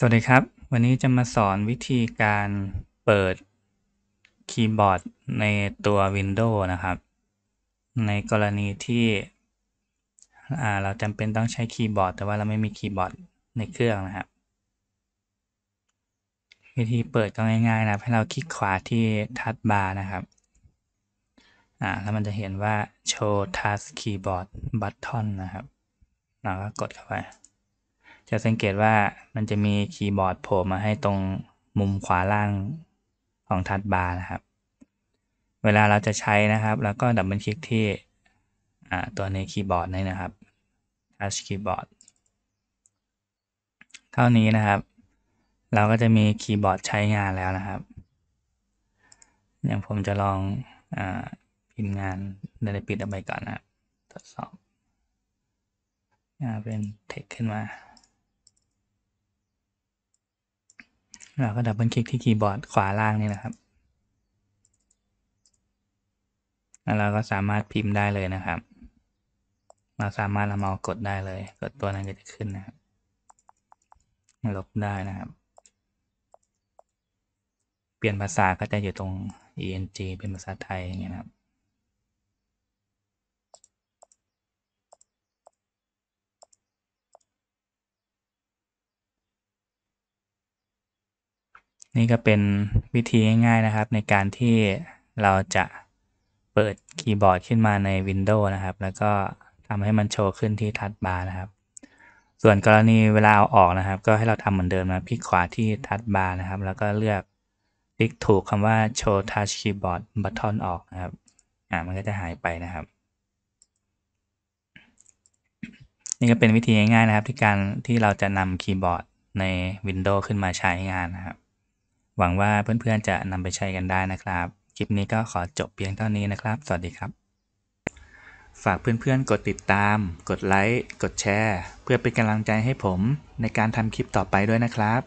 สวัสดีครับ วันนี้จะมาสอนวิธีการเปิด คีย์บอร์ดในตัว Windows นะครับ ในกรณีที่เราจำเป็นต้องใช้คีย์บอร์ด แต่ว่าเราไม่มีคีย์บอร์ดในเครื่องนะครับ วิธีเปิดก็ง่าย ๆ นะให้เราคลิกขวาที่ทัชบาร์นะครับอ่าแล้วมันจะเห็นว่า show task keyboard button นะครับเราก็กดเข้าไปจะสังเกตว่ามันจะมีคีย์บอร์ด โผล่มาให้ตรงมุมขวาล่างของทัดบาร์นะครับ เวลาเราจะใช้นะครับ แล้วก็ดับเบิลคลิกที่ตัวในคีย์บอร์ดนี่นะครับทัชคีย์บอร์ดเท่านี้นะครับ เราก็จะมีคีย์บอร์ดใช้งานแล้วนะครับ อย่างผมจะลองอพิมพ์งานใดปิดเอาไปก่อนนะครับทดสอบเป็นเทคขึ้นมาเราก็ดับเบิลคลิกที่คีย์บอร์ดขวาล่างนี่นะครับ แล้วเราก็สามารถพิมพ์ได้เลยนะครับ เราสามารถเอามาส์กดได้เลย กดตัวนั้นก็จะขึ้นนะครับ ลบได้นะครับ เปลี่ยนภาษาก็จะอยู่ตรง eng เป็นภาษาไทยอย่างเงี้ยนะครับนี่ก็เป็นวิธีง่ายๆนะครับ ในการที่เราจะเปิดคีย์บอร์ดขึ้นมาใน Windows นะครับ แล้วก็ทำให้มันโชว์ขึ้นที่ทัชบาร์นะครับ ส่วนกรณีเวลาเอาออกนะครับ ก็ให้เราทำเหมือนเดิมนะพลิกขวาที่ทัชบาร์นะครับแล้วก็เลือกคลิกถูกคำว่า Show Touch Keyboard Button ออกนะครับอ่ามันก็จะหายไปนะครับ นี่ก็เป็นวิธีง่ายๆนะครับ ที่การที่เราจะนำคีย์บอร์ดใน Windows ขึ้นมาใช้งานนะครับหวังว่าเพื่อนๆจะนำไปใช้กันได้นะครับ คลิปนี้ก็ขอจบเพียงเท่านี้นะครับ สวัสดีครับ ฝากเพื่อนๆกดติดตาม กดไลค์ กดแชร์เพื่อเป็นกำลังใจให้ผมในการทำคลิปต่อไปด้วยนะครับ